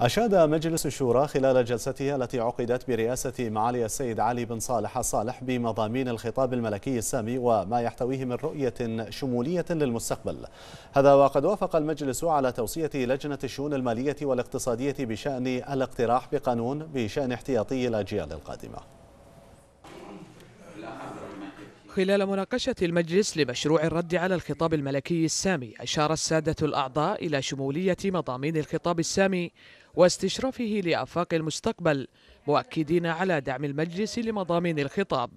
أشاد مجلس الشورى خلال جلسته التي عقدت برئاسة معالي السيد علي بن صالح الصالح بمضامين الخطاب الملكي السامي وما يحتويه من رؤية شمولية للمستقبل هذا وقد وافق المجلس على توصية لجنة الشؤون المالية والاقتصادية بشأن الاقتراح بقانون بشأن احتياطي الأجيال القادمة خلال مناقشة المجلس لمشروع الرد على الخطاب الملكي السامي أشار السادة الأعضاء إلى شمولية مضامين الخطاب السامي واستشرافه لآفاق المستقبل مؤكدين على دعم المجلس لمضامين الخطاب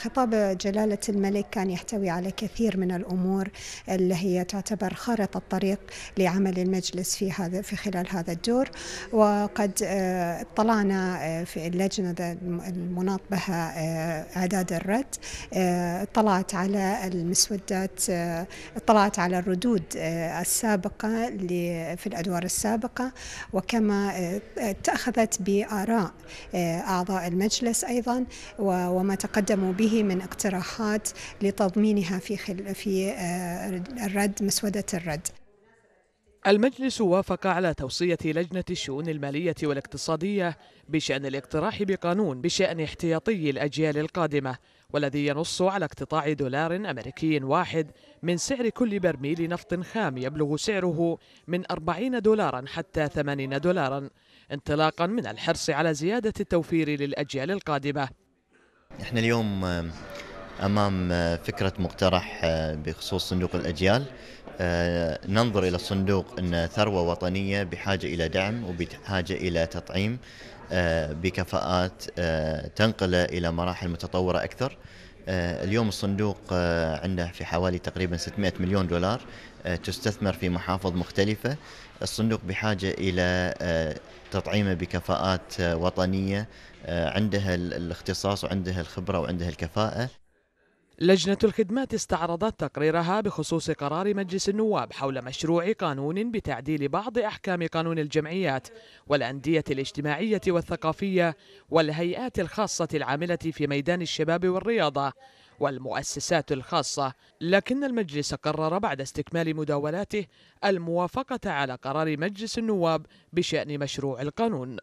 خطاب جلالة الملك كان يحتوي على كثير من الأمور اللي هي تعتبر خارطة الطريق لعمل المجلس في هذا في خلال هذا الدور وقد اطلعنا آه، آه، في اللجنة المناط بها آه، إعداد الرد اطلعت على المسودات اطلعت على الردود السابقة في الأدوار السابقة وكما اتخذت بآراء أعضاء المجلس أيضا وما تقدموا به به من اقتراحات لتضمينها في خل... في آه، الرد مسودة الرد المجلس وافق على توصية لجنة الشؤون المالية والاقتصادية بشأن الاقتراح بقانون بشأن احتياطي الأجيال القادمة والذي ينص على اقتطاع دولار أمريكي واحد من سعر كل برميل نفط خام يبلغ سعره من 40 دولارا حتى 80 دولارا انطلاقا من الحرص على زيادة التوفير للأجيال القادمة احنا اليوم آه، امام آه، فكره مقترح آه، بخصوص صندوق الاجيال ننظر الى الصندوق ان ثروه وطنيه بحاجه الى دعم وبحاجه الى تطعيم بكفاءات تنقله الى مراحل متطوره اكثر آه، اليوم الصندوق آه، عنده في حوالي تقريبا 600 مليون دولار آه، تستثمر في محافظ مختلفة الصندوق بحاجة إلى تطعيمه بكفاءات وطنية عندها الاختصاص وعندها الخبرة وعندها الكفاءة لجنة الخدمات استعرضت تقريرها بخصوص قرار مجلس النواب حول مشروع قانون بتعديل بعض أحكام قانون الجمعيات والأندية الاجتماعية والثقافية والهيئات الخاصة العاملة في ميدان الشباب والرياضة والمؤسسات الخاصة لكن المجلس قرر بعد استكمال مداولاته الموافقة على قرار مجلس النواب بشأن مشروع القانون